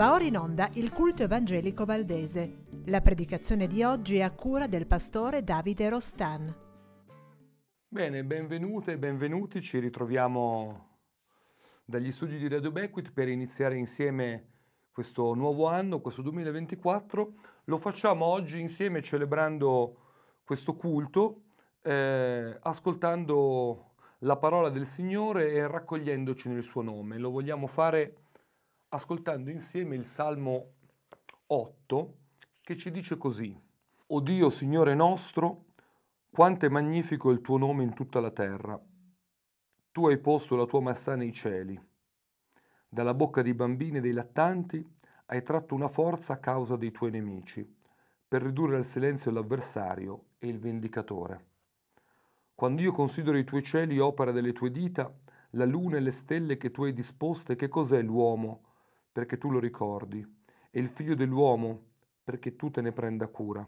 Va ora in onda il culto evangelico valdese. La predicazione di oggi è a cura del pastore Davide Rostan. Bene, benvenute e benvenuti, ci ritroviamo dagli studi di Radio Bequit per iniziare insieme questo nuovo anno, questo 2024. Lo facciamo oggi insieme celebrando questo culto, eh, ascoltando la parola del Signore e raccogliendoci nel suo nome. Lo vogliamo fare ascoltando insieme il Salmo 8 che ci dice così, O Dio Signore nostro, quanto è magnifico il tuo nome in tutta la terra. Tu hai posto la tua maestà nei cieli. Dalla bocca dei bambini e dei lattanti hai tratto una forza a causa dei tuoi nemici, per ridurre al silenzio l'avversario e il vendicatore. Quando io considero i tuoi cieli opera delle tue dita, la luna e le stelle che tu hai disposte, che cos'è l'uomo perché tu lo ricordi, e il figlio dell'uomo perché tu te ne prenda cura.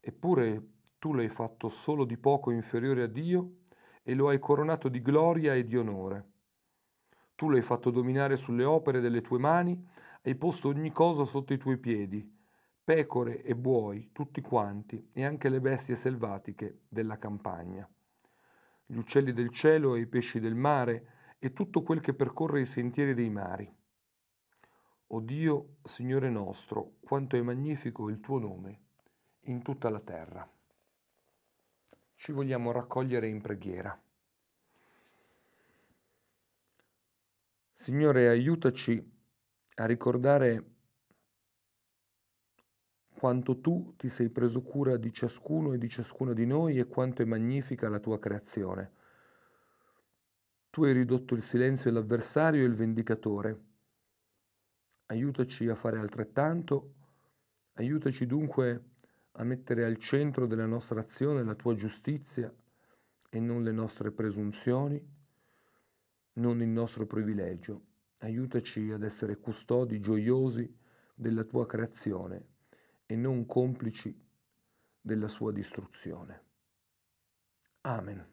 Eppure tu l'hai fatto solo di poco inferiore a Dio e lo hai coronato di gloria e di onore. Tu l'hai fatto dominare sulle opere delle tue mani, hai posto ogni cosa sotto i tuoi piedi, pecore e buoi, tutti quanti, e anche le bestie selvatiche della campagna. Gli uccelli del cielo e i pesci del mare, e tutto quel che percorre i sentieri dei mari. O Dio, Signore nostro, quanto è magnifico il tuo nome in tutta la terra. Ci vogliamo raccogliere in preghiera. Signore, aiutaci a ricordare quanto tu ti sei preso cura di ciascuno e di ciascuno di noi e quanto è magnifica la tua creazione. Tu hai ridotto il silenzio e l'avversario e il vendicatore aiutaci a fare altrettanto, aiutaci dunque a mettere al centro della nostra azione la tua giustizia e non le nostre presunzioni, non il nostro privilegio. Aiutaci ad essere custodi gioiosi della tua creazione e non complici della sua distruzione. Amen.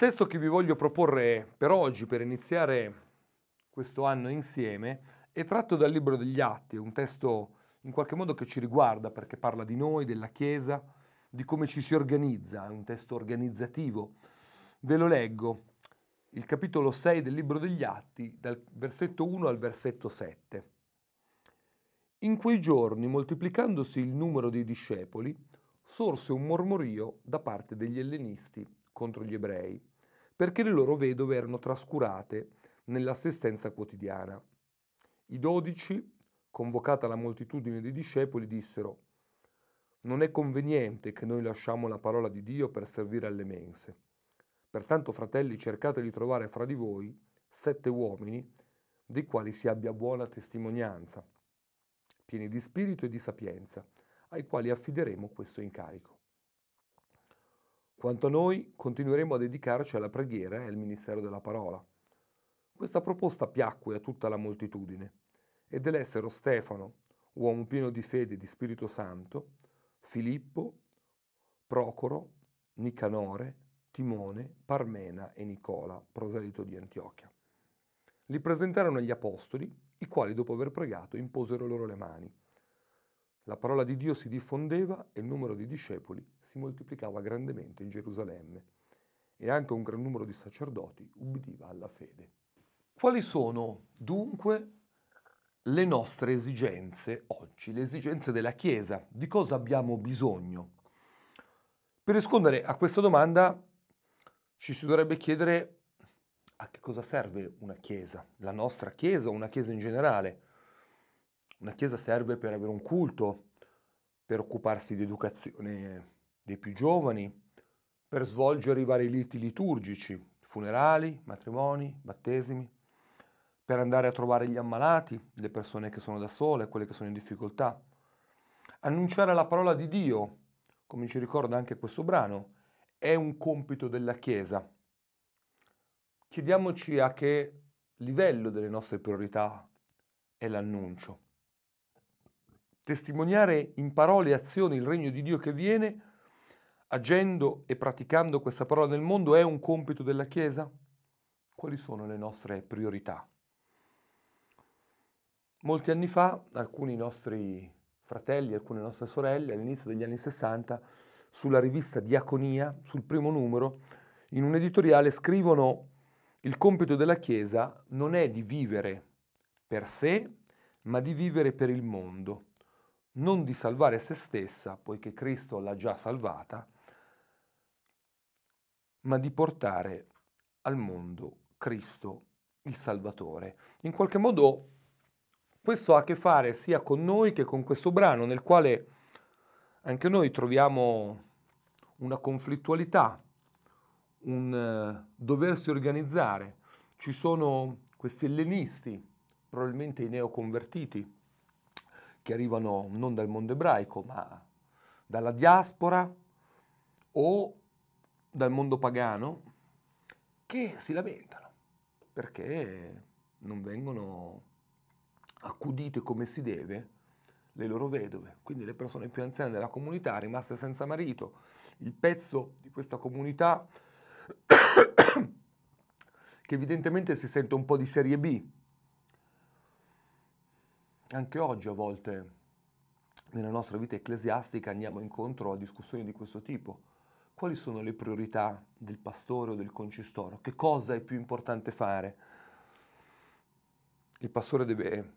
testo che vi voglio proporre per oggi, per iniziare questo anno insieme, è tratto dal Libro degli Atti, un testo in qualche modo che ci riguarda perché parla di noi, della Chiesa, di come ci si organizza, è un testo organizzativo. Ve lo leggo, il capitolo 6 del Libro degli Atti, dal versetto 1 al versetto 7. In quei giorni, moltiplicandosi il numero dei discepoli, sorse un mormorio da parte degli ellenisti contro gli ebrei perché le loro vedove erano trascurate nell'assistenza quotidiana. I dodici, convocata la moltitudine dei discepoli, dissero non è conveniente che noi lasciamo la parola di Dio per servire alle mense. Pertanto, fratelli, cercate di trovare fra di voi sette uomini dei quali si abbia buona testimonianza, pieni di spirito e di sapienza, ai quali affideremo questo incarico. Quanto a noi, continueremo a dedicarci alla preghiera e al ministero della parola. Questa proposta piacque a tutta la moltitudine e elessero Stefano, uomo pieno di fede e di Spirito Santo, Filippo, Procoro, Nicanore, Timone, Parmena e Nicola, proselito di Antiochia. Li presentarono agli apostoli, i quali dopo aver pregato imposero loro le mani. La parola di Dio si diffondeva e il numero di discepoli si moltiplicava grandemente in Gerusalemme e anche un gran numero di sacerdoti ubbidiva alla fede. Quali sono dunque le nostre esigenze oggi, le esigenze della Chiesa? Di cosa abbiamo bisogno? Per rispondere a questa domanda ci si dovrebbe chiedere a che cosa serve una Chiesa, la nostra Chiesa o una Chiesa in generale. Una Chiesa serve per avere un culto, per occuparsi di educazione dei più giovani per svolgere i vari liti liturgici, funerali, matrimoni, battesimi, per andare a trovare gli ammalati, le persone che sono da sole, quelle che sono in difficoltà. Annunciare la parola di Dio, come ci ricorda anche questo brano, è un compito della Chiesa. Chiediamoci a che livello delle nostre priorità è l'annuncio. Testimoniare in parole e azioni il regno di Dio che viene agendo e praticando questa parola nel mondo è un compito della Chiesa? Quali sono le nostre priorità? Molti anni fa alcuni nostri fratelli, alcune nostre sorelle, all'inizio degli anni 60, sulla rivista Diaconia, sul primo numero, in un editoriale scrivono il compito della Chiesa non è di vivere per sé, ma di vivere per il mondo, non di salvare se stessa, poiché Cristo l'ha già salvata, ma di portare al mondo Cristo il Salvatore. In qualche modo questo ha a che fare sia con noi che con questo brano nel quale anche noi troviamo una conflittualità, un eh, doversi organizzare. Ci sono questi ellenisti, probabilmente i neoconvertiti, che arrivano non dal mondo ebraico ma dalla diaspora o dal mondo pagano che si lamentano perché non vengono accudite come si deve le loro vedove, quindi le persone più anziane della comunità rimaste senza marito, il pezzo di questa comunità che evidentemente si sente un po' di serie B. Anche oggi a volte nella nostra vita ecclesiastica andiamo incontro a discussioni di questo tipo quali sono le priorità del pastore o del concistoro? Che cosa è più importante fare? Il pastore deve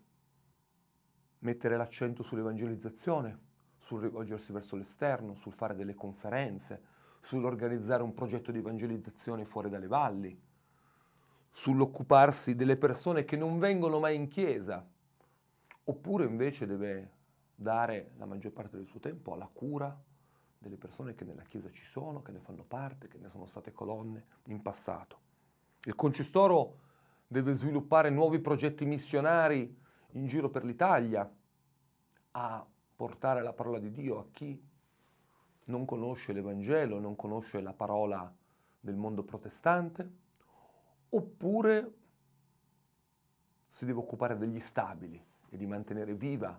mettere l'accento sull'evangelizzazione, sul rivolgersi verso l'esterno, sul fare delle conferenze, sull'organizzare un progetto di evangelizzazione fuori dalle valli, sull'occuparsi delle persone che non vengono mai in chiesa, oppure invece deve dare la maggior parte del suo tempo alla cura delle persone che nella Chiesa ci sono, che ne fanno parte, che ne sono state colonne in passato. Il concistoro deve sviluppare nuovi progetti missionari in giro per l'Italia, a portare la parola di Dio a chi non conosce l'Evangelo, non conosce la parola del mondo protestante, oppure si deve occupare degli stabili e di mantenere viva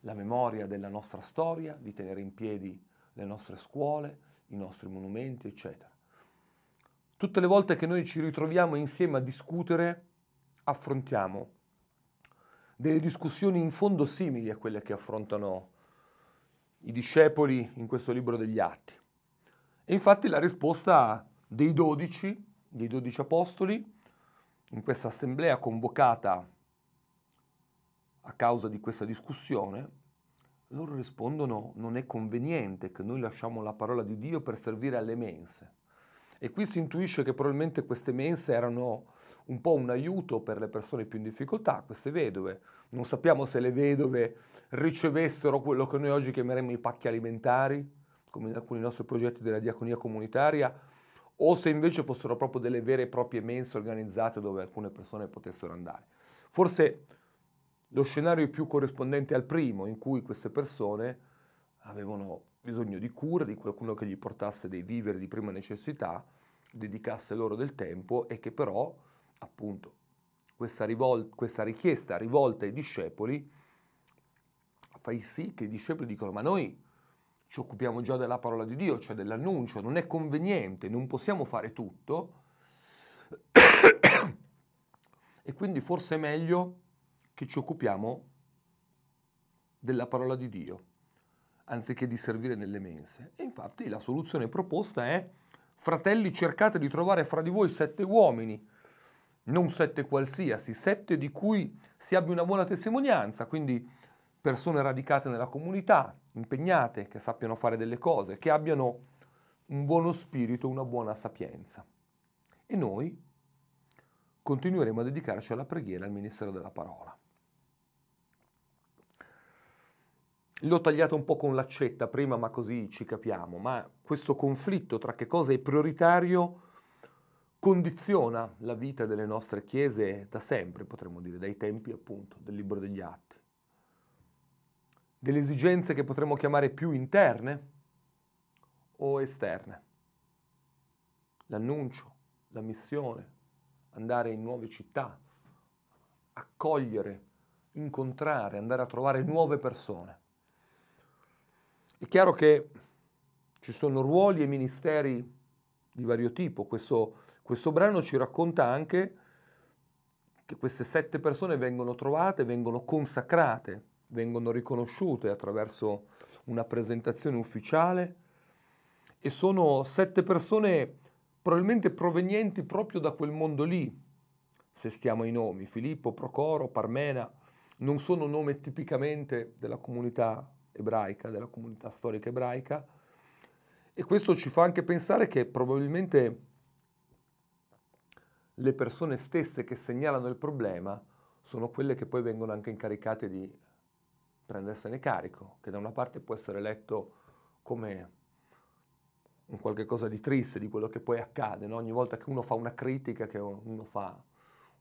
la memoria della nostra storia, di tenere in piedi le nostre scuole, i nostri monumenti, eccetera. Tutte le volte che noi ci ritroviamo insieme a discutere, affrontiamo delle discussioni in fondo simili a quelle che affrontano i discepoli in questo libro degli Atti. E infatti la risposta dei dodici, dei dodici apostoli, in questa assemblea convocata a causa di questa discussione, loro rispondono non è conveniente che noi lasciamo la parola di Dio per servire alle mense. E qui si intuisce che probabilmente queste mense erano un po' un aiuto per le persone più in difficoltà, queste vedove. Non sappiamo se le vedove ricevessero quello che noi oggi chiameremmo i pacchi alimentari, come in alcuni nostri progetti della diaconia comunitaria, o se invece fossero proprio delle vere e proprie mense organizzate dove alcune persone potessero andare. Forse lo scenario più corrispondente al primo, in cui queste persone avevano bisogno di cura, di qualcuno che gli portasse dei viveri di prima necessità, dedicasse loro del tempo e che però, appunto, questa, rivol- questa richiesta rivolta ai discepoli fa sì che i discepoli dicono ma noi ci occupiamo già della parola di Dio, cioè dell'annuncio, non è conveniente, non possiamo fare tutto e quindi forse è meglio che ci occupiamo della parola di Dio, anziché di servire nelle mense. E infatti la soluzione proposta è, fratelli cercate di trovare fra di voi sette uomini, non sette qualsiasi, sette di cui si abbia una buona testimonianza, quindi persone radicate nella comunità, impegnate, che sappiano fare delle cose, che abbiano un buono spirito, una buona sapienza. E noi continueremo a dedicarci alla preghiera e al ministero della parola. L'ho tagliato un po' con l'accetta prima, ma così ci capiamo, ma questo conflitto tra che cosa è prioritario condiziona la vita delle nostre chiese da sempre, potremmo dire, dai tempi appunto del libro degli atti. Delle esigenze che potremmo chiamare più interne o esterne. L'annuncio, la missione, andare in nuove città, accogliere, incontrare, andare a trovare nuove persone. È chiaro che ci sono ruoli e ministeri di vario tipo. Questo, questo brano ci racconta anche che queste sette persone vengono trovate, vengono consacrate, vengono riconosciute attraverso una presentazione ufficiale e sono sette persone probabilmente provenienti proprio da quel mondo lì, se stiamo ai nomi, Filippo, Procoro, Parmena, non sono nome tipicamente della comunità ebraica, della comunità storica ebraica, e questo ci fa anche pensare che probabilmente le persone stesse che segnalano il problema sono quelle che poi vengono anche incaricate di prendersene carico, che da una parte può essere letto come un qualche cosa di triste di quello che poi accade, no? ogni volta che uno fa una critica, che uno fa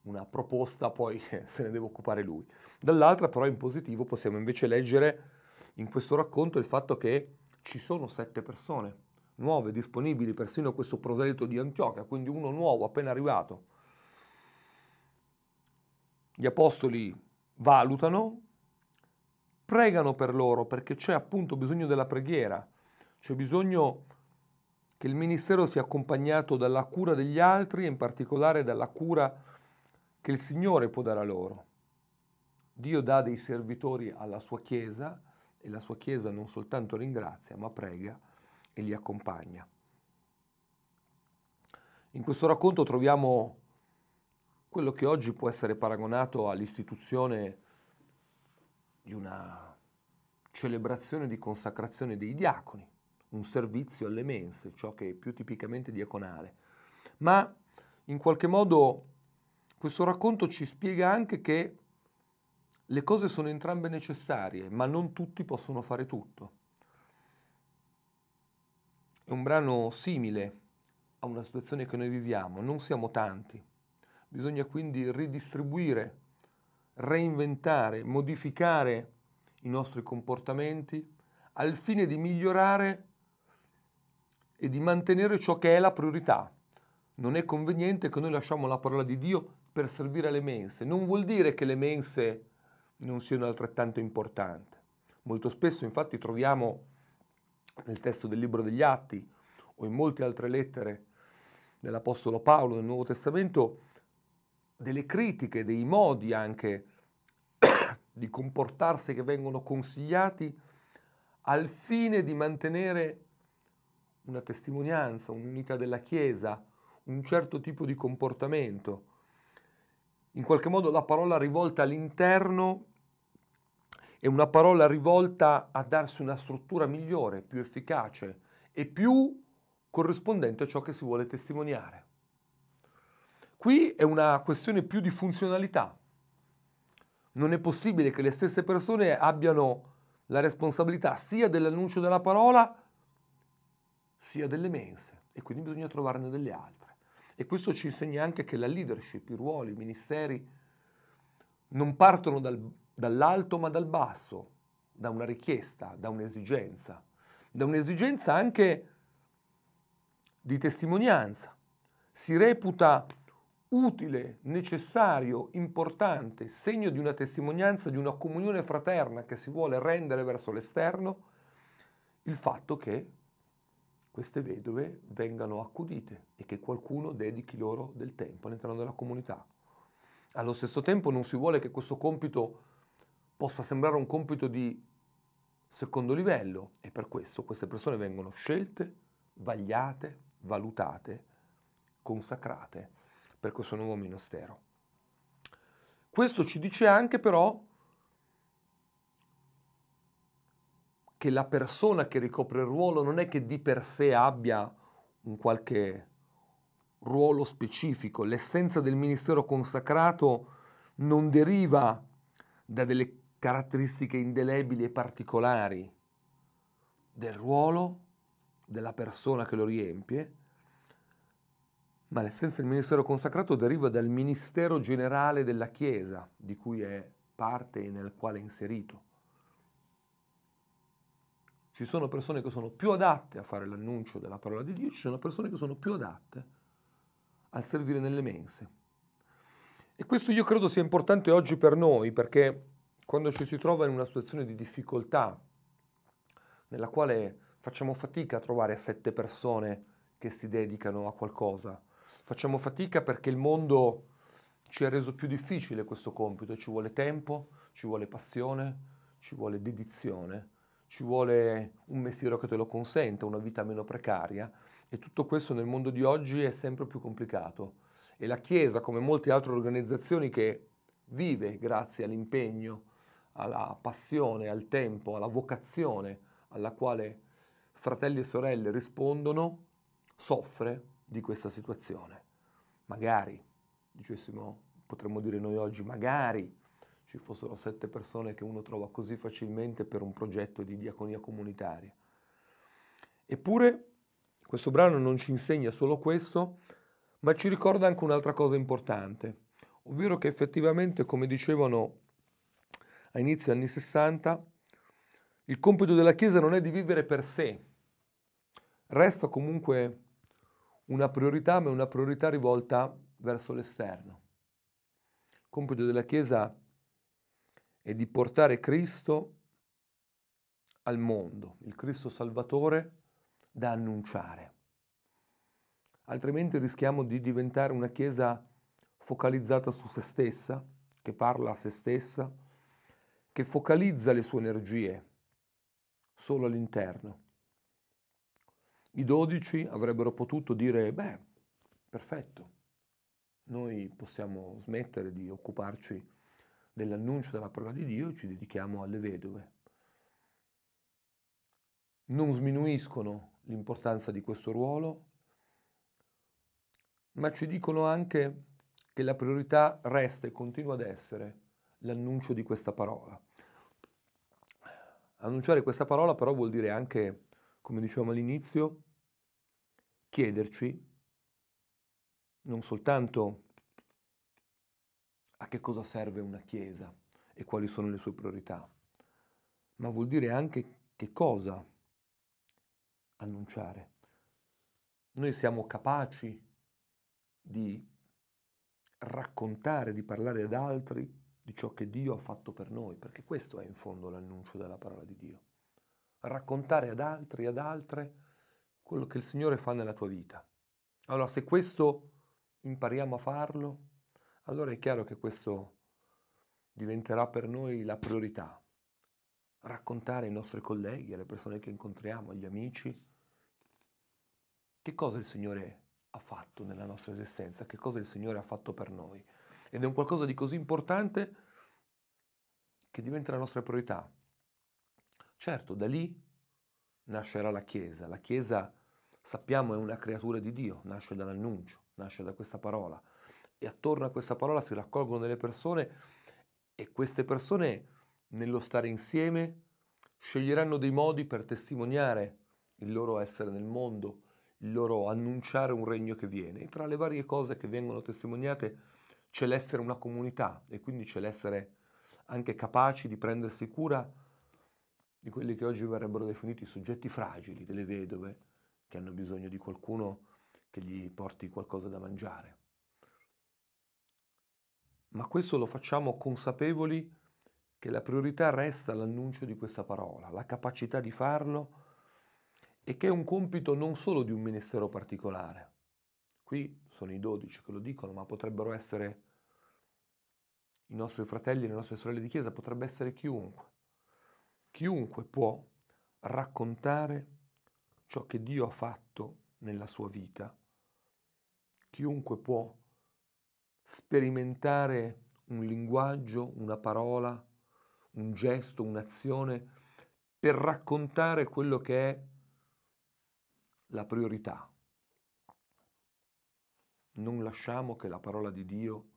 una proposta, poi se ne deve occupare lui. Dall'altra però in positivo possiamo invece leggere in questo racconto il fatto che ci sono sette persone nuove disponibili, persino questo proselito di Antiochia, quindi uno nuovo appena arrivato. Gli apostoli valutano, pregano per loro perché c'è appunto bisogno della preghiera, c'è bisogno che il ministero sia accompagnato dalla cura degli altri e in particolare dalla cura che il Signore può dare a loro. Dio dà dei servitori alla sua Chiesa, e la sua Chiesa non soltanto ringrazia, ma prega e li accompagna. In questo racconto troviamo quello che oggi può essere paragonato all'istituzione di una celebrazione di consacrazione dei diaconi, un servizio alle mense, ciò che è più tipicamente diaconale. Ma in qualche modo questo racconto ci spiega anche che le cose sono entrambe necessarie, ma non tutti possono fare tutto. È un brano simile a una situazione che noi viviamo, non siamo tanti. Bisogna quindi ridistribuire, reinventare, modificare i nostri comportamenti al fine di migliorare e di mantenere ciò che è la priorità. Non è conveniente che noi lasciamo la parola di Dio per servire le mense. Non vuol dire che le mense non siano altrettanto importanti. Molto spesso infatti troviamo nel testo del Libro degli Atti o in molte altre lettere dell'Apostolo Paolo nel Nuovo Testamento delle critiche, dei modi anche di comportarsi che vengono consigliati al fine di mantenere una testimonianza, un'unità della Chiesa, un certo tipo di comportamento in qualche modo la parola rivolta all'interno è una parola rivolta a darsi una struttura migliore, più efficace e più corrispondente a ciò che si vuole testimoniare. Qui è una questione più di funzionalità. Non è possibile che le stesse persone abbiano la responsabilità sia dell'annuncio della parola sia delle mense e quindi bisogna trovarne delle altre. E questo ci insegna anche che la leadership, i ruoli, i ministeri non partono dal, dall'alto ma dal basso, da una richiesta, da un'esigenza, da un'esigenza anche di testimonianza. Si reputa utile, necessario, importante, segno di una testimonianza, di una comunione fraterna che si vuole rendere verso l'esterno, il fatto che queste vedove vengano accudite e che qualcuno dedichi loro del tempo all'interno della comunità. Allo stesso tempo non si vuole che questo compito possa sembrare un compito di secondo livello e per questo queste persone vengono scelte, vagliate, valutate, consacrate per questo nuovo ministero. Questo ci dice anche però che la persona che ricopre il ruolo non è che di per sé abbia un qualche ruolo specifico, l'essenza del ministero consacrato non deriva da delle caratteristiche indelebili e particolari del ruolo della persona che lo riempie, ma l'essenza del ministero consacrato deriva dal ministero generale della Chiesa, di cui è parte e nel quale è inserito. Ci sono persone che sono più adatte a fare l'annuncio della parola di Dio, ci sono persone che sono più adatte al servire nelle mense. E questo io credo sia importante oggi per noi, perché quando ci si trova in una situazione di difficoltà, nella quale facciamo fatica a trovare sette persone che si dedicano a qualcosa, facciamo fatica perché il mondo ci ha reso più difficile questo compito, ci vuole tempo, ci vuole passione, ci vuole dedizione ci vuole un mestiere che te lo consenta, una vita meno precaria e tutto questo nel mondo di oggi è sempre più complicato e la Chiesa, come molte altre organizzazioni che vive grazie all'impegno, alla passione, al tempo, alla vocazione alla quale fratelli e sorelle rispondono, soffre di questa situazione. Magari, dicessimo, potremmo dire noi oggi, magari ci fossero sette persone che uno trova così facilmente per un progetto di diaconia comunitaria. Eppure questo brano non ci insegna solo questo, ma ci ricorda anche un'altra cosa importante, ovvero che effettivamente, come dicevano a inizio anni 60, il compito della Chiesa non è di vivere per sé, resta comunque una priorità, ma una priorità rivolta verso l'esterno. Il compito della Chiesa è e di portare Cristo al mondo, il Cristo Salvatore da annunciare. Altrimenti rischiamo di diventare una Chiesa focalizzata su se stessa, che parla a se stessa, che focalizza le sue energie solo all'interno. I dodici avrebbero potuto dire, beh, perfetto, noi possiamo smettere di occuparci dell'annuncio della parola di Dio e ci dedichiamo alle vedove. Non sminuiscono l'importanza di questo ruolo, ma ci dicono anche che la priorità resta e continua ad essere l'annuncio di questa parola. Annunciare questa parola però vuol dire anche, come dicevamo all'inizio, chiederci non soltanto a che cosa serve una Chiesa e quali sono le sue priorità, ma vuol dire anche che cosa annunciare. Noi siamo capaci di raccontare, di parlare ad altri di ciò che Dio ha fatto per noi, perché questo è in fondo l'annuncio della parola di Dio. Raccontare ad altri, e ad altre, quello che il Signore fa nella tua vita. Allora, se questo impariamo a farlo, allora è chiaro che questo diventerà per noi la priorità. Raccontare ai nostri colleghi, alle persone che incontriamo, agli amici, che cosa il Signore ha fatto nella nostra esistenza, che cosa il Signore ha fatto per noi. Ed è un qualcosa di così importante che diventa la nostra priorità. Certo, da lì nascerà la Chiesa. La Chiesa, sappiamo, è una creatura di Dio, nasce dall'annuncio, nasce da questa parola e attorno a questa parola si raccolgono delle persone e queste persone nello stare insieme sceglieranno dei modi per testimoniare il loro essere nel mondo, il loro annunciare un regno che viene. E tra le varie cose che vengono testimoniate c'è l'essere una comunità e quindi c'è l'essere anche capaci di prendersi cura di quelli che oggi verrebbero definiti i soggetti fragili, delle vedove che hanno bisogno di qualcuno che gli porti qualcosa da mangiare ma questo lo facciamo consapevoli che la priorità resta l'annuncio di questa parola, la capacità di farlo e che è un compito non solo di un ministero particolare. Qui sono i dodici che lo dicono, ma potrebbero essere i nostri fratelli e le nostre sorelle di chiesa, potrebbe essere chiunque. Chiunque può raccontare ciò che Dio ha fatto nella sua vita. Chiunque può sperimentare un linguaggio, una parola, un gesto, un'azione per raccontare quello che è la priorità. Non lasciamo che la parola di Dio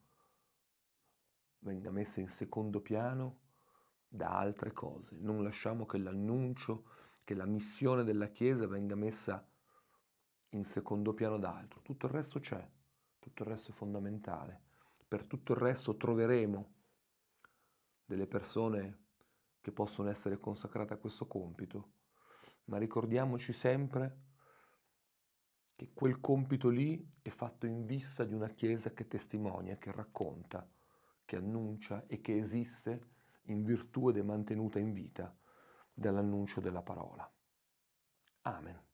venga messa in secondo piano da altre cose. Non lasciamo che l'annuncio, che la missione della Chiesa venga messa in secondo piano da altro. Tutto il resto c'è tutto il resto è fondamentale. Per tutto il resto troveremo delle persone che possono essere consacrate a questo compito, ma ricordiamoci sempre che quel compito lì è fatto in vista di una Chiesa che testimonia, che racconta, che annuncia e che esiste in virtù ed è mantenuta in vita dall'annuncio della parola. Amen.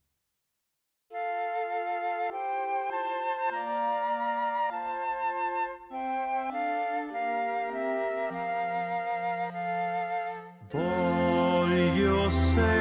você.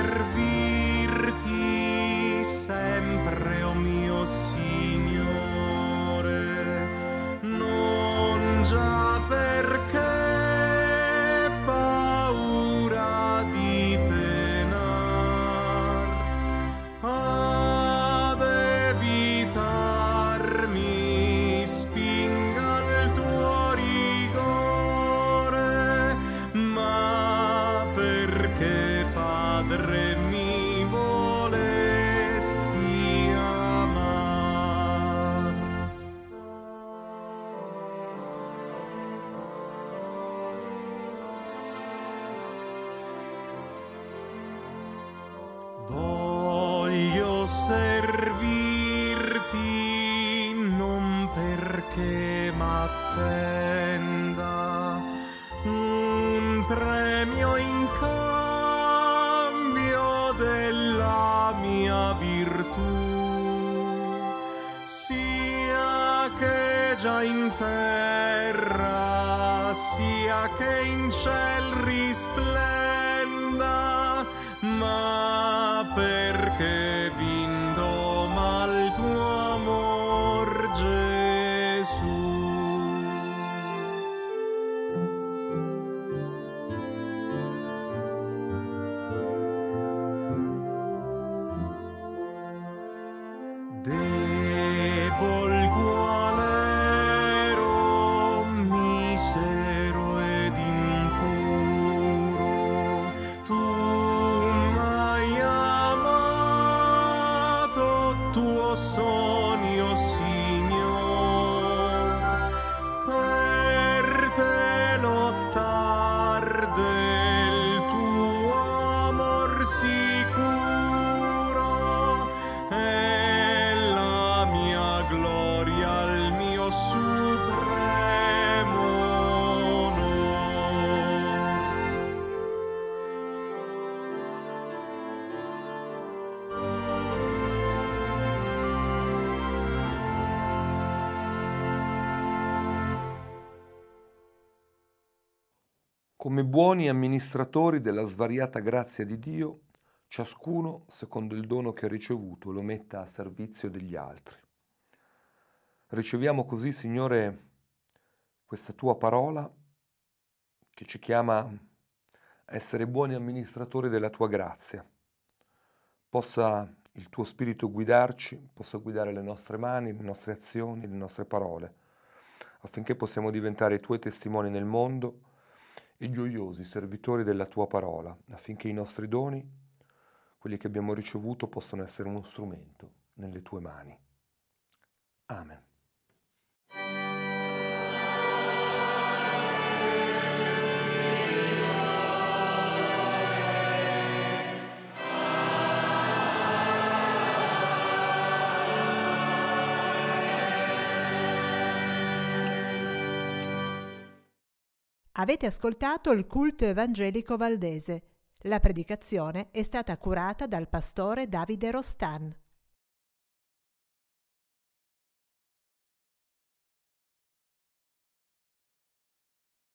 Come buoni amministratori della svariata grazia di Dio, ciascuno, secondo il dono che ha ricevuto, lo metta a servizio degli altri. Riceviamo così, Signore, questa tua parola che ci chiama a essere buoni amministratori della tua grazia. Possa il tuo spirito guidarci, possa guidare le nostre mani, le nostre azioni, le nostre parole, affinché possiamo diventare i tuoi testimoni nel mondo e gioiosi servitori della tua parola, affinché i nostri doni, quelli che abbiamo ricevuto, possano essere uno strumento nelle tue mani. Amen. Avete ascoltato il culto evangelico valdese. La predicazione è stata curata dal pastore Davide Rostan.